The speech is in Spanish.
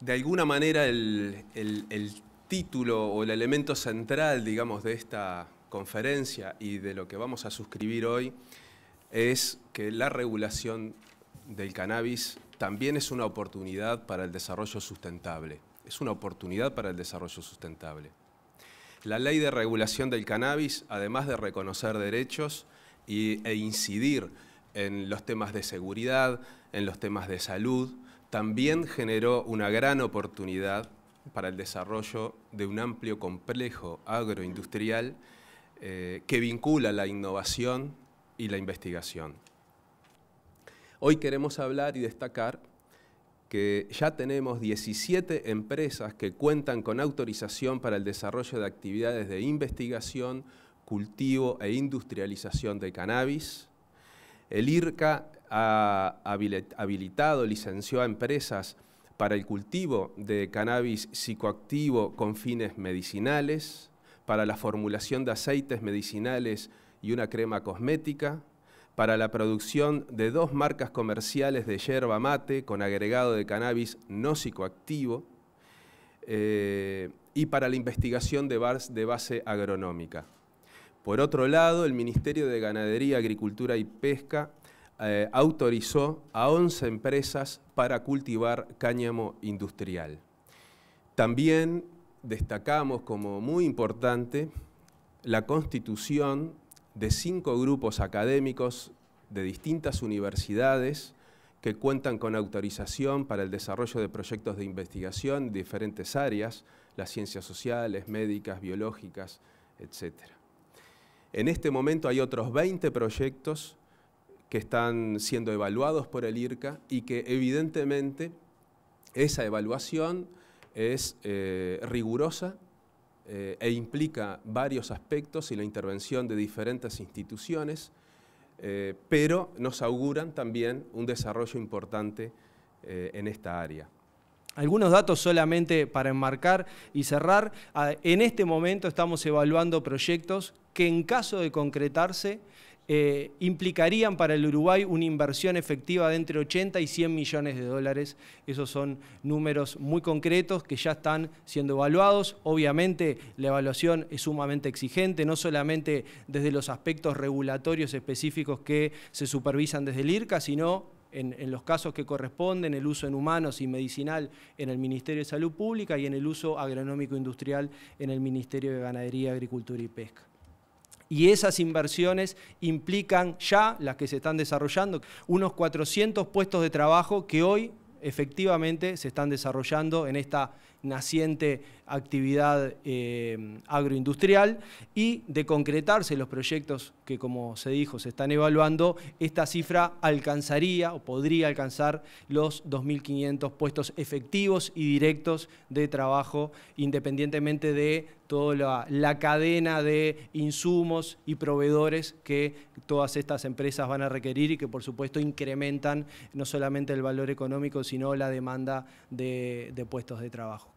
de alguna manera el, título o el elemento central, digamos, de esta conferencia y de lo que vamos a suscribir hoy es que la regulación del cannabis también es una oportunidad para el desarrollo sustentable. Es una oportunidad para el desarrollo sustentable. La ley de regulación del cannabis, además de reconocer derechos e incidir en los temas de seguridad, en los temas de salud, también generó una gran oportunidad para el desarrollo de un amplio complejo agroindustrial eh, que vincula la innovación y la investigación. Hoy queremos hablar y destacar que ya tenemos 17 empresas que cuentan con autorización para el desarrollo de actividades de investigación, cultivo e industrialización de cannabis. El IRCA ha habilitado, licenció a empresas para el cultivo de cannabis psicoactivo con fines medicinales, para la formulación de aceites medicinales y una crema cosmética, para la producción de dos marcas comerciales de yerba mate con agregado de cannabis no psicoactivo eh, y para la investigación de, de base agronómica. Por otro lado, el Ministerio de Ganadería, Agricultura y Pesca eh, autorizó a 11 empresas para cultivar cáñamo industrial. También destacamos como muy importante la constitución de cinco grupos académicos de distintas universidades que cuentan con autorización para el desarrollo de proyectos de investigación en diferentes áreas, las ciencias sociales, médicas, biológicas, etc. En este momento hay otros 20 proyectos que están siendo evaluados por el IRCA y que evidentemente esa evaluación es eh, rigurosa eh, e implica varios aspectos y la intervención de diferentes instituciones, eh, pero nos auguran también un desarrollo importante en esta área. Algunos datos solamente para enmarcar y cerrar. Ah, en este momento estamos evaluando proyectos que en caso de concretarse eh, implicarían para el Uruguay una inversión efectiva de entre 80 y 100 millones de dólares. Esos son números muy concretos que ya están siendo evaluados. Obviamente la evaluación es sumamente exigente, no solamente desde los aspectos regulatorios específicos que se supervisan desde el IRCA, sino en, en, los casos que corresponden, el uso en humanos y medicinal en el Ministerio de Salud Pública y en el uso agronómico industrial en el Ministerio de Ganadería, Agricultura y Pesca y esas inversiones implican ya, las que se están desarrollando, unos 400 puestos de trabajo que hoy efectivamente se están desarrollando en esta naciente actividad eh, agroindustrial y de concretarse los proyectos que, como se dijo, se están evaluando, esta cifra alcanzaría o podría alcanzar los 2.500 puestos efectivos y directos de trabajo, independientemente de toda la, cadena de insumos y proveedores que todas estas empresas van a requerir y que, por supuesto, incrementan no solamente el valor económico, sino la demanda de puestos de trabajo.